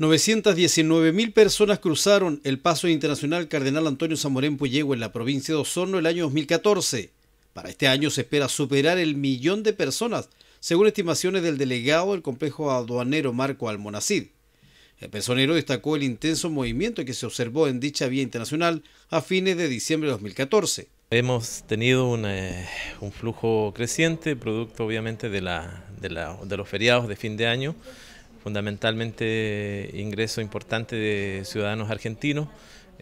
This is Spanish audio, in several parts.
919.000 personas cruzaron el paso internacional Cardenal Antonio Zamorén Puyehue en la provincia de Osorno el año 2014. Para este año se espera superar el millón de personas, según estimaciones del delegado del complejo aduanero Marco Almonacid. El personero destacó el intenso movimiento que se observó en dicha vía internacional a fines de diciembre de 2014. Hemos tenido eh, un, flujo creciente, producto obviamente de los feriados de fin de año fundamentalmente ingreso importante de ciudadanos argentinos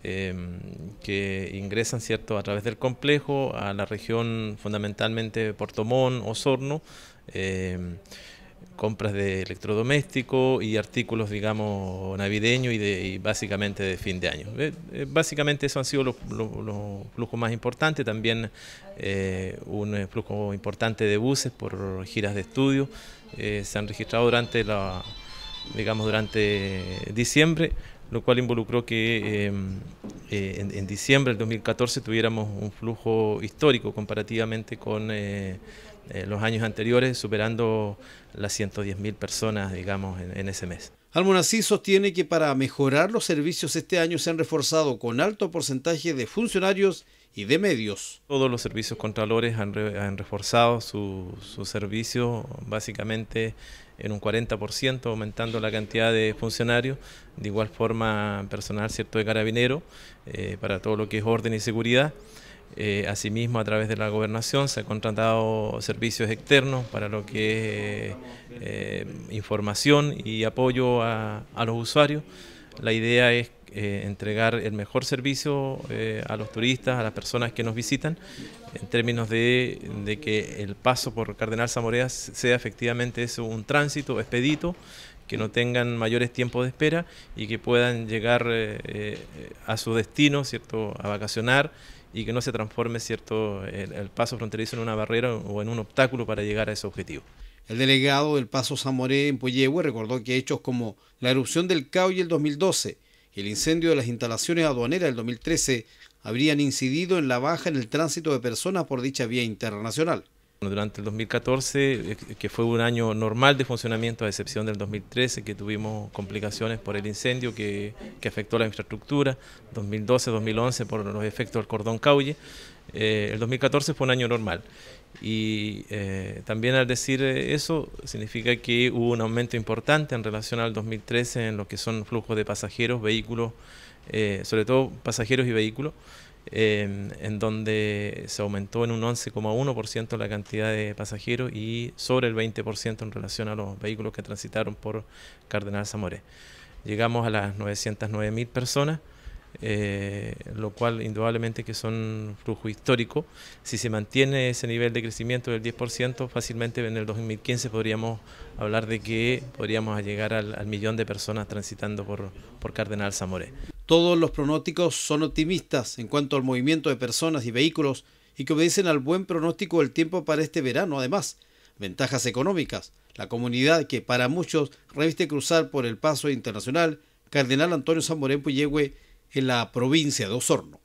eh, que ingresan cierto a través del complejo a la región fundamentalmente Portomón, Osorno, eh, compras de electrodomésticos y artículos digamos navideños y, básicamente de fin de año. Eh, básicamente eso han sido los, los flujos más importantes, también un flujo importante de buses por giras de estudio se han registrado durante la digamos, durante diciembre, lo cual involucró que em, eh, en, diciembre del 2014 tuviéramos un flujo histórico comparativamente con, eh, eh, los años anteriores, superando las 110.000 personas, digamos, en, ese mes. Almonacid sostiene que para mejorar los servicios este año se han reforzado con alto porcentaje de funcionarios y de medios. Todos los servicios contralores han, reforzado su, servicios... servicio básicamente en un 40%, aumentando la cantidad de funcionarios, de igual forma personal cierto de carabinero eh, para todo lo que es orden y seguridad. Eh, asimismo, a través de la gobernación se han contratado servicios externos para lo que es eh, eh, información y apoyo a, los usuarios. La idea es entregar el mejor servicio a los turistas, a las personas que nos visitan, en términos de, que el paso por Cardenal Zamorea sea efectivamente eso, un tránsito expedito que no tengan mayores tiempos de espera y que puedan llegar eh, eh, a su destino, ¿cierto? A vacacionar y que no se transforme, ¿cierto? El, paso fronterizo en una barrera o en un obstáculo para llegar a ese objetivo. El delegado del Paso Zamoré en Puyehue recordó que hechos como la erupción del y el 2012 y el incendio de las instalaciones aduaneras del 2013 habrían incidido en la baja en el tránsito de personas por dicha vía internacional. Durante el 2014, eh, que fue un año normal de funcionamiento, a excepción del 2013, que tuvimos complicaciones por el incendio que, afectó la infraestructura, 2012-2011 por los efectos del cordón caule eh, el 2014 fue un año normal. Y eh, también al decir eso, significa que hubo un aumento importante en relación al 2013 en lo que son flujos de pasajeros, vehículos, sobre todo pasajeros y vehículos. Em, en donde se aumentó en un 11,1% la cantidad de pasajeros y sobre el 20% en relación a los vehículos que transitaron por Cardenal Zamoré. Llegamos a las 909.000 personas. Eh, lo cual indudablemente que son flujo histórico. Si se mantiene ese nivel de crecimiento del 10%, fácilmente en el 2015 podríamos hablar de que podríamos llegar al, millón de personas transitando por, por Cardenal Zamoré. Todos los pronósticos son optimistas en cuanto al movimiento de personas y vehículos y que obedecen al buen pronóstico del tiempo para este verano, además, ventajas económicas. La comunidad que para muchos reviste cruzar por el paso internacional Cardenal Antonio Samborén Puyehue en la provincia de Osorno.